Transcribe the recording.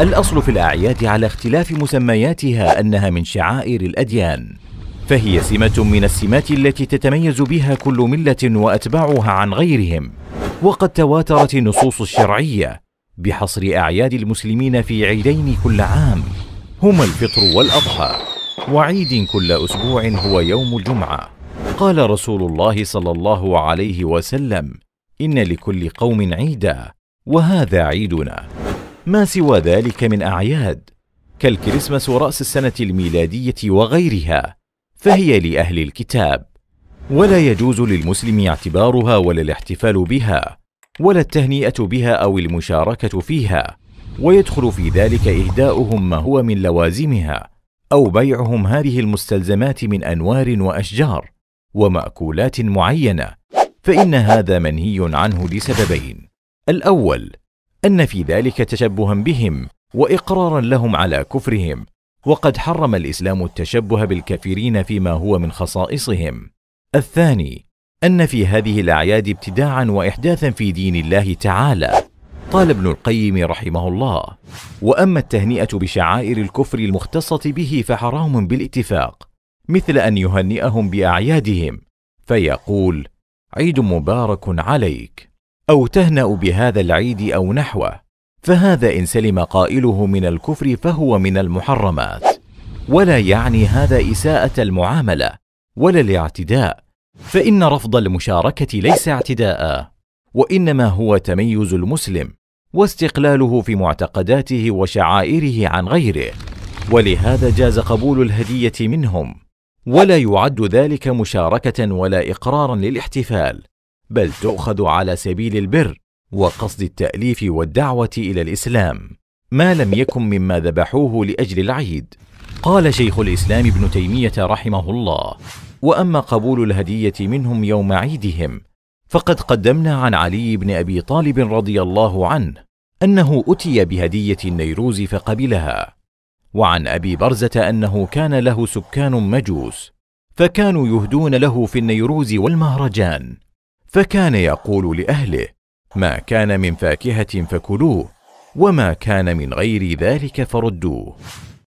الأصل في الأعياد على اختلاف مسمياتها أنها من شعائر الأديان فهي سمة من السمات التي تتميز بها كل ملة وأتباعها عن غيرهم وقد تواترت النصوص الشرعية بحصر أعياد المسلمين في عيدين كل عام هما الفطر والأضحى وعيد كل أسبوع هو يوم الجمعة قال رسول الله صلى الله عليه وسلم إن لكل قوم عيدا وهذا عيدنا ما سوى ذلك من أعياد كالكريسماس ورأس السنة الميلادية وغيرها فهي لأهل الكتاب ولا يجوز للمسلم اعتبارها ولا الاحتفال بها ولا التهنئة بها أو المشاركة فيها ويدخل في ذلك إهداؤهم ما هو من لوازمها أو بيعهم هذه المستلزمات من أنوار وأشجار ومأكولات معينة فإن هذا منهي عنه لسببين الأول ان في ذلك تشبها بهم واقرارا لهم على كفرهم وقد حرم الاسلام التشبه بالكافرين فيما هو من خصائصهم الثاني ان في هذه الاعياد ابتداعا واحداثا في دين الله تعالى قال ابن القيم رحمه الله واما التهنئه بشعائر الكفر المختصه به فحرام بالاتفاق مثل ان يهنئهم باعيادهم فيقول عيد مبارك عليك أو تهنأ بهذا العيد أو نحوه فهذا إن سلم قائله من الكفر فهو من المحرمات ولا يعني هذا إساءة المعاملة ولا الاعتداء فإن رفض المشاركة ليس اعتداء وإنما هو تميز المسلم واستقلاله في معتقداته وشعائره عن غيره ولهذا جاز قبول الهدية منهم ولا يعد ذلك مشاركة ولا إقرارا للاحتفال بل تؤخذ على سبيل البر وقصد التاليف والدعوه الى الاسلام ما لم يكن مما ذبحوه لاجل العيد قال شيخ الاسلام ابن تيميه رحمه الله واما قبول الهديه منهم يوم عيدهم فقد قدمنا عن علي بن ابي طالب رضي الله عنه انه اتي بهديه النيروز فقبلها وعن ابي برزه انه كان له سكان مجوس فكانوا يهدون له في النيروز والمهرجان فكان يقول لاهله ما كان من فاكهه فكلوه وما كان من غير ذلك فردوه